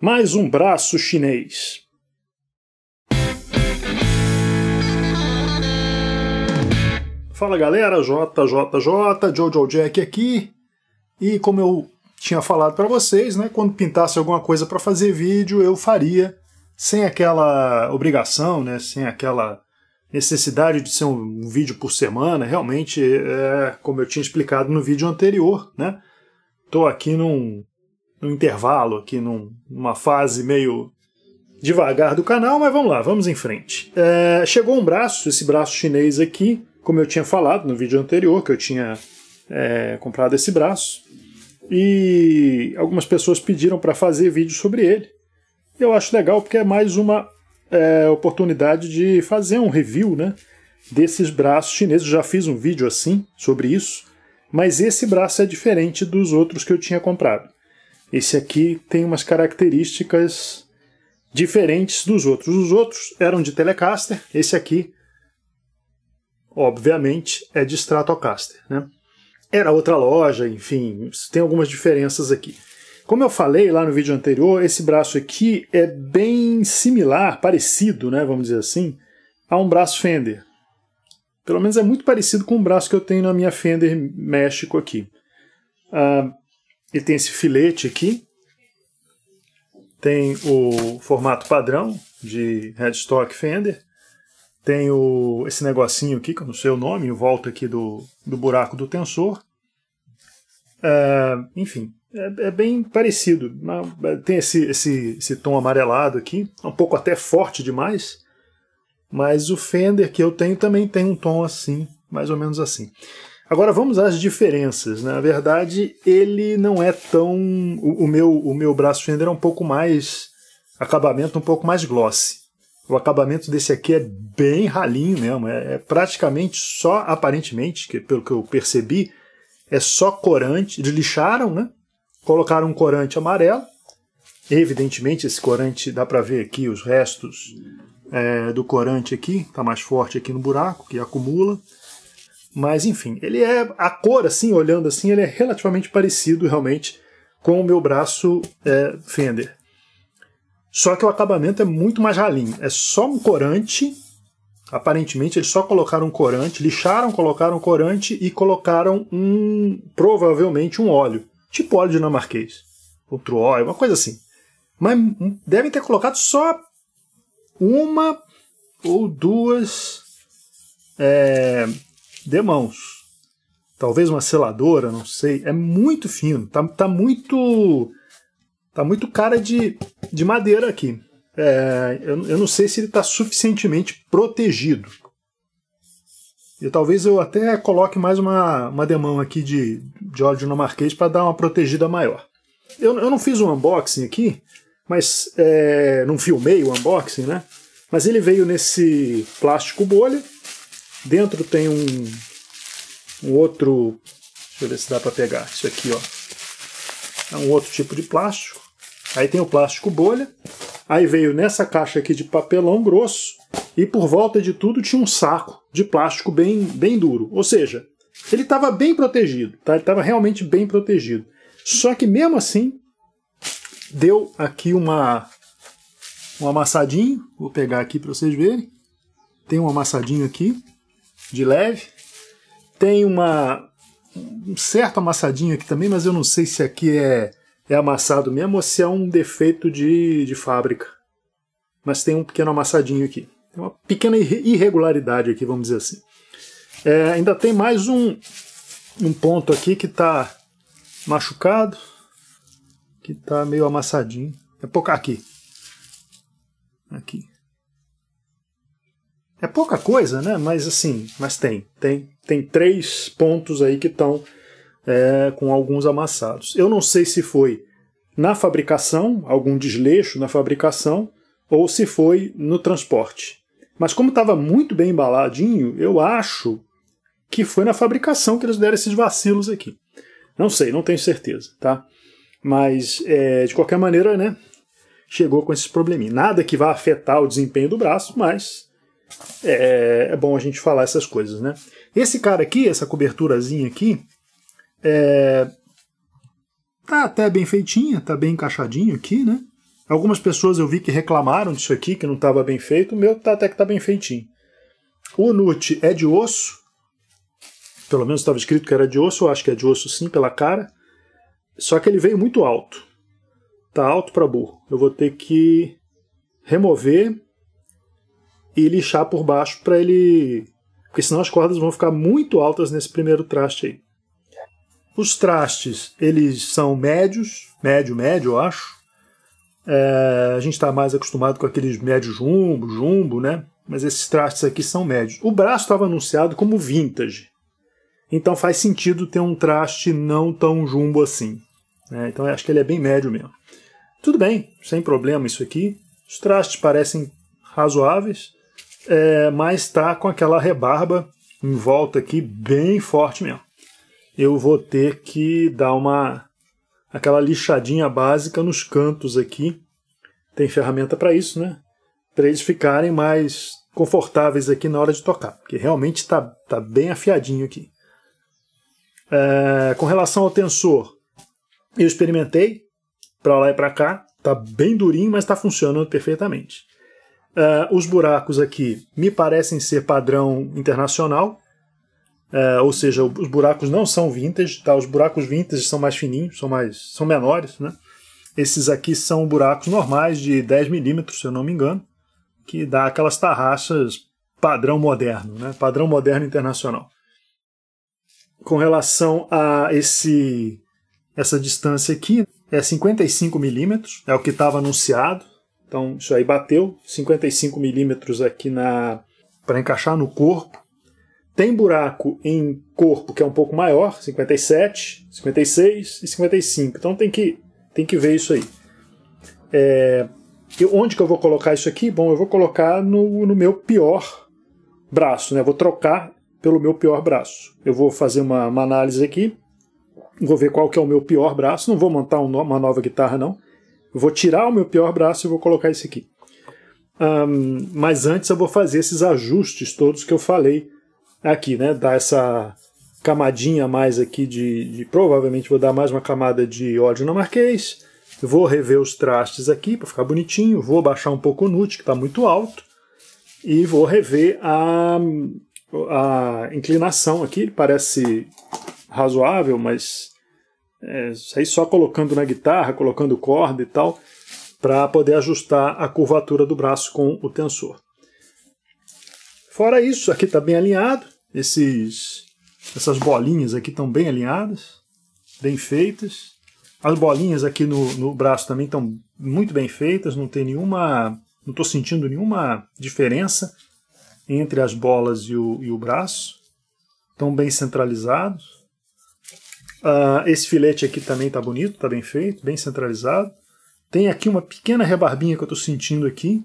mais um braço chinês. Fala galera, JJJ, Jojo Jack aqui. E como eu tinha falado para vocês, né, quando pintasse alguma coisa para fazer vídeo, eu faria sem aquela obrigação, né, sem aquela necessidade de ser um, vídeo por semana. Realmente, é, como eu tinha explicado no vídeo anterior, né, tô aqui num, num intervalo aqui, num, numa fase meio devagar do canal, mas vamos lá, vamos em frente. É, chegou um braço, esse braço chinês aqui, como eu tinha falado no vídeo anterior, que eu tinha é, comprado esse braço, e algumas pessoas pediram para fazer vídeo sobre ele. Eu acho legal porque é mais uma é, oportunidade de fazer um review né, desses braços chineses. Já fiz um vídeo assim sobre isso, mas esse braço é diferente dos outros que eu tinha comprado. Esse aqui tem umas características diferentes dos outros. Os outros eram de Telecaster, esse aqui, obviamente, é de Stratocaster. Né? Era outra loja, enfim, tem algumas diferenças aqui. Como eu falei lá no vídeo anterior, esse braço aqui é bem similar, parecido, né, vamos dizer assim, a um braço Fender. Pelo menos é muito parecido com o braço que eu tenho na minha Fender México aqui. Uh, ele tem esse filete aqui. Tem o formato padrão de headstock Fender. Tem o, esse negocinho aqui, que eu não sei o nome, em volta aqui do, do buraco do tensor. É, enfim, é, é, bem parecido. É, tem esse, esse, esse tom amarelado aqui, é um pouco até forte demais. Mas o Fender que eu tenho também tem um tom assim, mais ou menos assim. Agora vamos às diferenças. Né? Na verdade, ele não é tão. O, o meu, o meu braço Fender é um pouco mais. acabamento um pouco mais glossy. O acabamento desse aqui é bem ralinho mesmo. É, é praticamente só, aparentemente, que, pelo que eu percebi, é só corante. Eles lixaram, né? Colocaram um corante amarelo. Evidentemente, esse corante dá para ver aqui os restos é, do corante aqui, tá mais forte aqui no buraco, que acumula. Mas enfim, ele é a cor assim, olhando assim, ele é relativamente parecido realmente com o meu braço é, Fender. Só que o acabamento é muito mais ralinho. É só um corante. Aparentemente eles só colocaram um corante, lixaram, colocaram um corante e colocaram um provavelmente um óleo, tipo óleo dinamarquês, outro óleo, uma coisa assim. Mas devem ter colocado só uma ou duas é, demãos. Talvez uma seladora, não sei. É muito fino. Tá, tá muito. Tá muito cara de, de madeira aqui. É, eu, eu não sei se ele está suficientemente protegido. E talvez eu até coloque mais uma, uma demão aqui de, de óleo dinamarquês para dar uma protegida maior. Eu, eu não fiz um unboxing aqui, mas é, não filmei o unboxing, né? Mas ele veio nesse plástico bolha Dentro tem um, um outro. Deixa eu ver se dá para pegar. Isso aqui, ó. É um outro tipo de plástico. Aí tem o plástico bolha. Aí veio nessa caixa aqui de papelão grosso. E por volta de tudo tinha um saco de plástico bem, bem duro. Ou seja, ele estava bem protegido, tá? Ele estava realmente bem protegido. Só que mesmo assim, deu aqui uma um amassadinho. Vou pegar aqui para vocês verem. Tem um amassadinho aqui de leve. Tem uma um certo amassadinho aqui também, mas eu não sei se aqui é, é amassado mesmo ou se é um defeito de, de fábrica. Mas tem um pequeno amassadinho aqui. Tem uma pequena irregularidade aqui, vamos dizer assim. É, ainda tem mais um, um ponto aqui que está machucado, que está meio amassadinho. É pouco aqui. Aqui. É pouca coisa, né? Mas assim, mas tem. Tem, tem três pontos aí que estão é, com alguns amassados. Eu não sei se foi na fabricação, algum desleixo na fabricação, ou se foi no transporte. Mas como estava muito bem embaladinho, eu acho que foi na fabricação que eles deram esses vacilos aqui. Não sei, não tenho certeza, tá? Mas, é, de qualquer maneira, né? Chegou com esses probleminhas. Nada que vá afetar o desempenho do braço, mas é, é, bom a gente falar essas coisas, né? Esse cara aqui, essa coberturazinha aqui, é, tá até bem feitinha, tá bem encaixadinho aqui, né? Algumas pessoas eu vi que reclamaram disso aqui, que não estava bem feito, o meu tá, até que tá bem feitinho. O Nut é de osso, pelo menos estava escrito que era de osso, eu acho que é de osso sim, pela cara. Só que ele veio muito alto. Tá alto para burro. Eu vou ter que remover e lixar por baixo para ele. Porque senão as cordas vão ficar muito altas nesse primeiro traste aí. Os trastes, eles são médios, médio, médio, eu acho. É, a gente está mais acostumado com aqueles médios jumbo, jumbo, né? Mas esses trastes aqui são médios. O braço estava anunciado como vintage. Então faz sentido ter um traste não tão jumbo assim. Né? Então acho que ele é bem médio mesmo. Tudo bem, sem problema isso aqui. Os trastes parecem razoáveis é, mas tá com aquela rebarba em volta aqui bem forte mesmo. Eu vou ter que dar uma aquela lixadinha básica nos cantos aqui. Tem ferramenta para isso, né? Para eles ficarem mais confortáveis aqui na hora de tocar, porque realmente está tá bem afiadinho aqui. É, com relação ao tensor, eu experimentei para lá e para cá, tá bem durinho, mas está funcionando perfeitamente. Uh, os buracos aqui me parecem ser padrão internacional, uh, ou seja, os buracos não são vintage, tá? Os buracos vintage são mais fininhos, são mais, são menores, né? Esses aqui são buracos normais de 10 milímetros, se eu não me engano, que dá aquelas tarraxas padrão moderno, né? Padrão moderno internacional. Com relação a esse essa distância aqui é 55 milímetros, é o que estava anunciado, então isso aí bateu, 55 milímetros aqui na para encaixar no corpo. Tem buraco em corpo que é um pouco maior, 57, 56 e 55. Então tem que tem que ver isso aí. É, eu, onde que eu vou colocar isso aqui? Bom, eu vou colocar no, no meu pior braço, né? vou trocar pelo meu pior braço. Eu vou fazer uma, uma análise aqui, vou ver qual que é o meu pior braço. Não vou montar um, uma nova guitarra não. Eu vou tirar o meu pior braço e vou colocar esse aqui. Um, mas antes eu vou fazer esses ajustes todos que eu falei aqui, né? Dar essa camadinha a mais aqui de, de, Provavelmente vou dar mais uma camada de óleo dinamarquês. Vou rever os trastes aqui para ficar bonitinho. Vou baixar um pouco o nut, que está muito alto. E vou rever a, a inclinação aqui. Ele parece razoável, mas é, sair só colocando na guitarra, colocando corda e tal, para poder ajustar a curvatura do braço com o tensor. Fora isso, aqui está bem alinhado, esses, essas bolinhas aqui estão bem alinhadas, bem feitas. As bolinhas aqui no, no braço também estão muito bem feitas, não tem nenhuma. não estou sentindo nenhuma diferença entre as bolas e o, e o braço. Estão bem centralizados. Uh, esse filete aqui também tá bonito, tá bem feito, bem centralizado. Tem aqui uma pequena rebarbinha que eu tô sentindo aqui.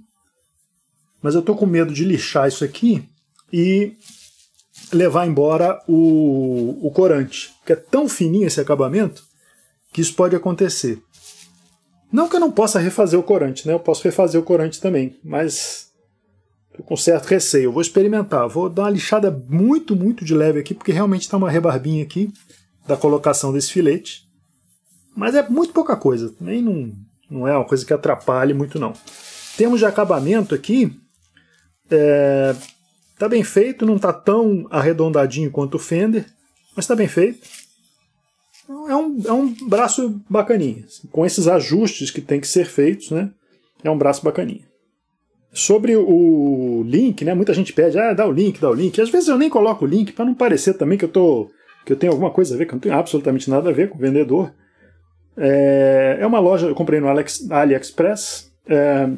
Mas eu tô com medo de lixar isso aqui e levar embora o, o corante. Porque é tão fininho esse acabamento que isso pode acontecer. Não que eu não possa refazer o corante, né? Eu posso refazer o corante também, mas tô com certo receio. Eu vou experimentar, vou dar uma lixada muito, muito de leve aqui, porque realmente tá uma rebarbinha aqui da colocação desse filete. Mas é muito pouca coisa, também não, não é uma coisa que atrapalhe muito não. Temos de acabamento aqui, é, tá bem feito, não tá tão arredondadinho quanto o Fender, mas tá bem feito. Então, é um, é um braço bacaninha, com esses ajustes que tem que ser feitos, né? É um braço bacaninha. Sobre o link, né? Muita gente pede, ah, dá o link, dá o link. Às vezes eu nem coloco o link para não parecer também que eu tô que eu tenho alguma coisa a ver, que eu não tenho absolutamente nada a ver com vendedor. É, é uma loja, eu comprei no Alex, AliExpress. É,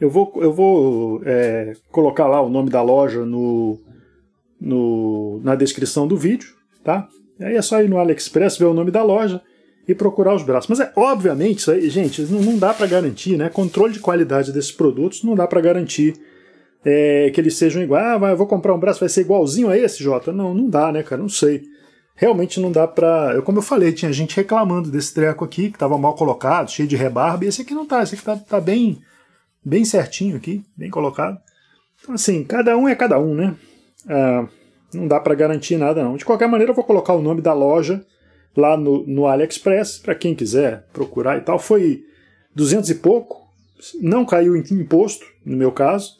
eu vou, eu vou é, colocar lá o nome da loja no, no, na descrição do vídeo, tá? Aí é só ir no AliExpress, ver o nome da loja e procurar os braços. Mas é obviamente, isso aí, gente, não, não dá para garantir, né? Controle de qualidade desses produtos não dá para garantir é, que eles sejam iguais. Ah, vou comprar um braço, vai ser igualzinho a esse, Jota? Não, não dá, né, cara? Não sei. Realmente não dá pra. Eu, como eu falei, tinha gente reclamando desse treco aqui, que tava mal colocado, cheio de rebarba, e esse aqui não tá, esse aqui tá, tá bem, bem certinho aqui, bem colocado. Então, assim, cada um é cada um, né? Ah, não dá para garantir nada, não. De qualquer maneira, eu vou colocar o nome da loja lá no, no AliExpress, para quem quiser procurar e tal. Foi 200 e pouco, não caiu em imposto, no meu caso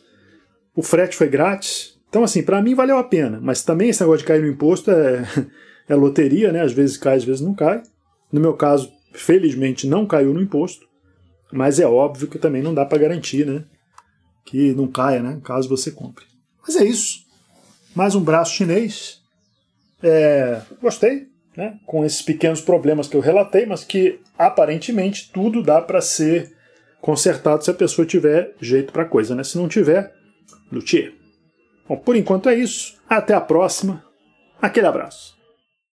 o frete foi grátis. Então, assim, para mim valeu a pena. Mas também esse negócio de cair no imposto é, é loteria, né? Às vezes cai, às vezes não cai. No meu caso, felizmente não caiu no imposto. Mas é óbvio que também não dá para garantir, né? Que não caia, né? Caso você compre. Mas é isso. Mais um braço chinês. É, gostei, né? Com esses pequenos problemas que eu relatei, mas que aparentemente tudo dá para ser consertado se a pessoa tiver jeito para coisa, né? Se não tiver, Luthier. Bom, por enquanto é isso. Até a próxima. Aquele abraço.